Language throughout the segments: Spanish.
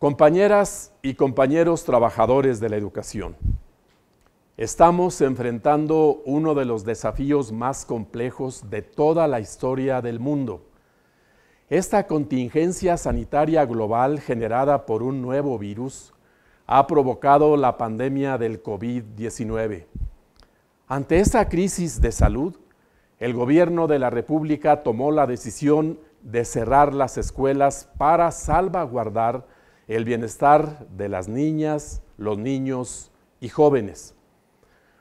Compañeras y compañeros trabajadores de la educación, estamos enfrentando uno de los desafíos más complejos de toda la historia del mundo. Esta contingencia sanitaria global generada por un nuevo virus ha provocado la pandemia del COVID-19. Ante esta crisis de salud, el gobierno de la República tomó la decisión de cerrar las escuelas para salvaguardar el bienestar de las niñas, los niños y jóvenes.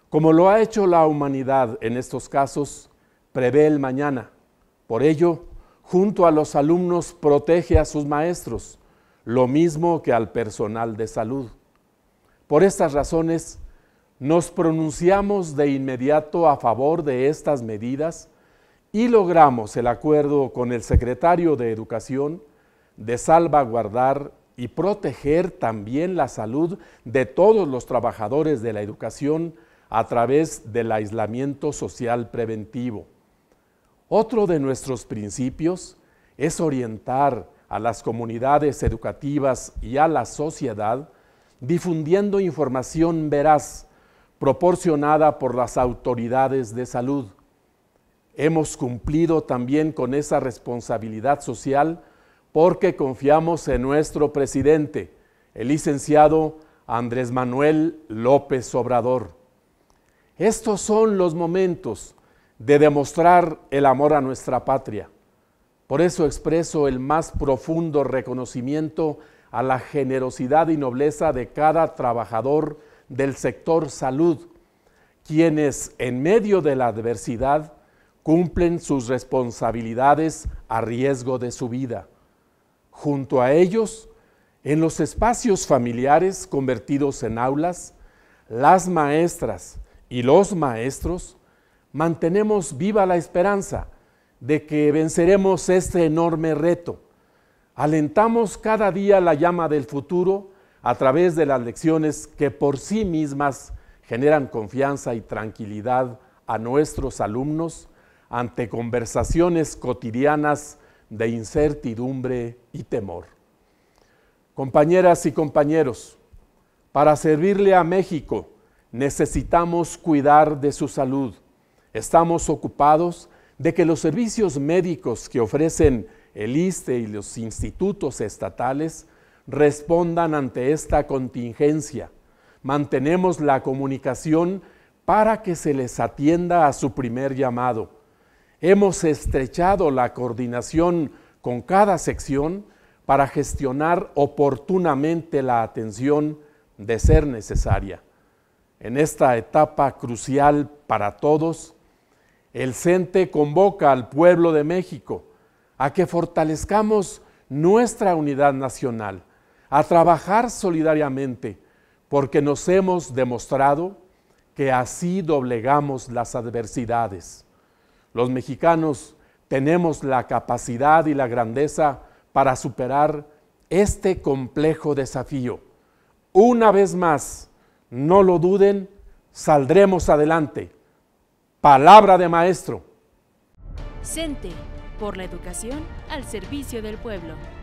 Como lo ha hecho la humanidad en estos casos, prevé el mañana. Por ello, junto a los alumnos protege a sus maestros, lo mismo que al personal de salud. Por estas razones, nos pronunciamos de inmediato a favor de estas medidas y logramos el acuerdo con el secretario de Educación de salvaguardar y proteger también la salud de todos los trabajadores de la educación a través del aislamiento social preventivo. Otro de nuestros principios es orientar a las comunidades educativas y a la sociedad difundiendo información veraz proporcionada por las autoridades de salud. Hemos cumplido también con esa responsabilidad social porque confiamos en nuestro presidente, el licenciado Andrés Manuel López Obrador. Estos son los momentos de demostrar el amor a nuestra patria. Por eso expreso el más profundo reconocimiento a la generosidad y nobleza de cada trabajador del sector salud, quienes en medio de la adversidad cumplen sus responsabilidades a riesgo de su vida. Junto a ellos, en los espacios familiares convertidos en aulas, las maestras y los maestros mantenemos viva la esperanza de que venceremos este enorme reto. Alentamos cada día la llama del futuro a través de las lecciones que por sí mismas generan confianza y tranquilidad a nuestros alumnos ante conversaciones cotidianas de incertidumbre y temor. Compañeras y compañeros, para servirle a México necesitamos cuidar de su salud. Estamos ocupados de que los servicios médicos que ofrecen el ISTE y los institutos estatales respondan ante esta contingencia. Mantenemos la comunicación para que se les atienda a su primer llamado. Hemos estrechado la coordinación con cada sección para gestionar oportunamente la atención de ser necesaria. En esta etapa crucial para todos, el CENTE convoca al pueblo de México a que fortalezcamos nuestra unidad nacional, a trabajar solidariamente, porque nos hemos demostrado que así doblegamos las adversidades. Los mexicanos tenemos la capacidad y la grandeza para superar este complejo desafío. Una vez más, no lo duden, saldremos adelante. Palabra de maestro. Sente, por la educación al servicio del pueblo.